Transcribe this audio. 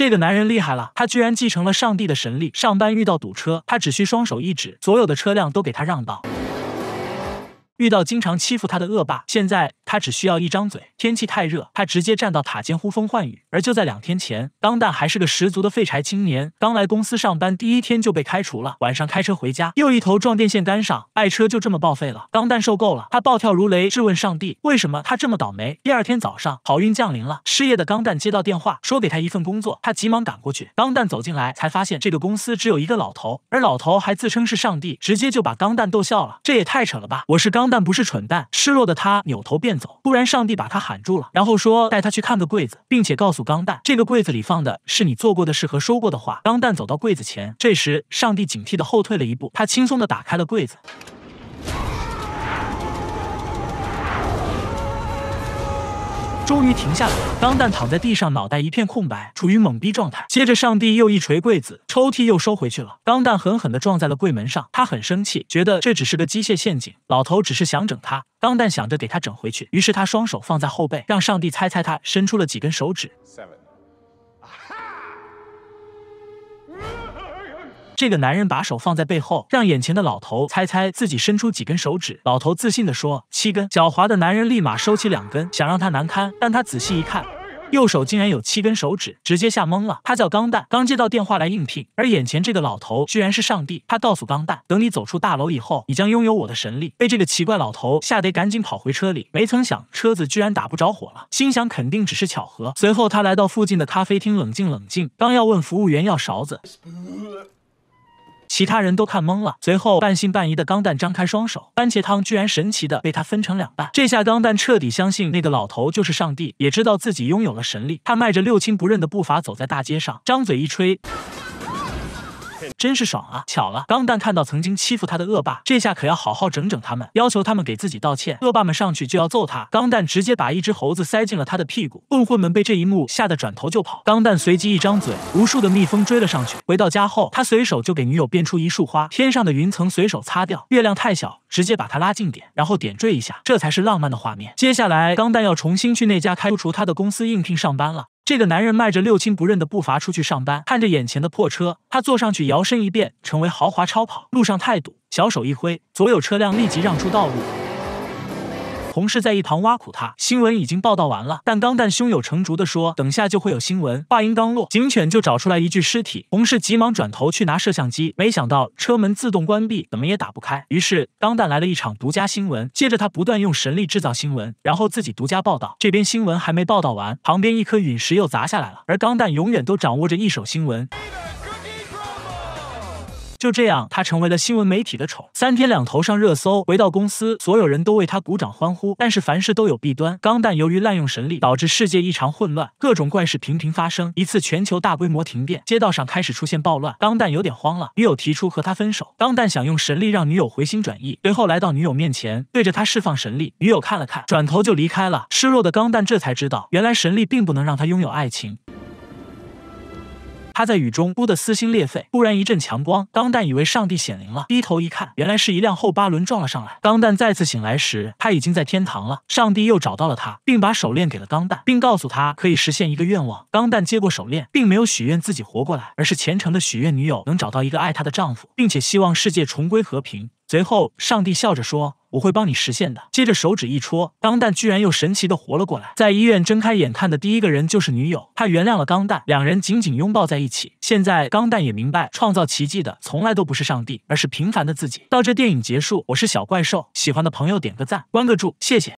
这个男人厉害了，他居然继承了上帝的神力。上班遇到堵车，他只需双手一指，所有的车辆都给他让道。遇到经常欺负他的恶霸，现在。他只需要一张嘴。天气太热，他直接站到塔尖呼风唤雨。而就在两天前，钢蛋还是个十足的废柴青年，刚来公司上班第一天就被开除了。晚上开车回家，又一头撞电线杆上，爱车就这么报废了。钢蛋受够了，他暴跳如雷，质问上帝：为什么他这么倒霉？第二天早上，好运降临了，失业的钢蛋接到电话，说给他一份工作，他急忙赶过去。钢蛋走进来，才发现这个公司只有一个老头，而老头还自称是上帝，直接就把钢蛋逗笑了。这也太扯了吧！我是钢蛋，不是蠢蛋。失落的他扭头便走。突然，上帝把他喊住了，然后说：“带他去看个柜子，并且告诉钢蛋，这个柜子里放的是你做过的事和说过的话。”钢蛋走到柜子前，这时，上帝警惕地后退了一步，他轻松地打开了柜子。终于停下来了。钢蛋躺在地上，脑袋一片空白，处于懵逼状态。接着，上帝又一锤柜子，抽屉又收回去了。钢蛋狠狠的撞在了柜门上，他很生气，觉得这只是个机械陷阱，老头只是想整他。钢蛋想着给他整回去，于是他双手放在后背，让上帝猜猜他伸出了几根手指。这个男人把手放在背后，让眼前的老头猜猜自己伸出几根手指。老头自信地说七根。狡猾的男人立马收起两根，想让他难堪。但他仔细一看，右手竟然有七根手指，直接吓懵了。他叫钢蛋，刚接到电话来应聘。而眼前这个老头居然是上帝。他告诉钢蛋，等你走出大楼以后，你将拥有我的神力。被这个奇怪老头吓得赶紧跑回车里，没曾想车子居然打不着火了，心想肯定只是巧合。随后他来到附近的咖啡厅，冷静冷静。刚要问服务员要勺子。其他人都看懵了，随后半信半疑的钢蛋张开双手，番茄汤居然神奇的被他分成两半，这下钢蛋彻底相信那个老头就是上帝，也知道自己拥有了神力，他迈着六亲不认的步伐走在大街上，张嘴一吹。真是爽啊！巧了，钢蛋看到曾经欺负他的恶霸，这下可要好好整整他们，要求他们给自己道歉。恶霸们上去就要揍他，钢蛋直接把一只猴子塞进了他的屁股。混混们被这一幕吓得转头就跑。钢蛋随即一张嘴，无数的蜜蜂追了上去。回到家后，他随手就给女友变出一束花，天上的云层随手擦掉，月亮太小，直接把它拉近点，然后点缀一下，这才是浪漫的画面。接下来，钢蛋要重新去那家开除他的公司应聘上班了。这个男人迈着六亲不认的步伐出去上班，看着眼前的破车，他坐上去，摇身一变成为豪华超跑。路上太堵，小手一挥，所有车辆立即让出道路。同事在一旁挖苦他，新闻已经报道完了，但钢蛋胸有成竹地说：“等下就会有新闻。”话音刚落，警犬就找出来一具尸体，同事急忙转头去拿摄像机，没想到车门自动关闭，怎么也打不开。于是钢蛋来了一场独家新闻，接着他不断用神力制造新闻，然后自己独家报道。这边新闻还没报道完，旁边一颗陨石又砸下来了，而钢蛋永远都掌握着一手新闻。就这样，他成为了新闻媒体的宠，三天两头上热搜。回到公司，所有人都为他鼓掌欢呼。但是凡事都有弊端，钢蛋由于滥用神力，导致世界异常混乱，各种怪事频频发生。一次全球大规模停电，街道上开始出现暴乱。钢蛋有点慌了，女友提出和他分手。钢蛋想用神力让女友回心转意，随后来到女友面前，对着她释放神力。女友看了看，转头就离开了。失落的钢蛋这才知道，原来神力并不能让他拥有爱情。他在雨中哭得撕心裂肺，突然一阵强光，钢蛋以为上帝显灵了，低头一看，原来是一辆后八轮撞了上来。钢蛋再次醒来时，他已经在天堂了，上帝又找到了他，并把手链给了钢蛋，并告诉他可以实现一个愿望。钢蛋接过手链，并没有许愿自己活过来，而是虔诚的许愿女友能找到一个爱她的丈夫，并且希望世界重归和平。随后，上帝笑着说。我会帮你实现的。接着手指一戳，钢蛋居然又神奇的活了过来。在医院睁开眼，看的第一个人就是女友，他原谅了钢蛋，两人紧紧拥抱在一起。现在钢蛋也明白，创造奇迹的从来都不是上帝，而是平凡的自己。到这电影结束，我是小怪兽，喜欢的朋友点个赞，关个注，谢谢。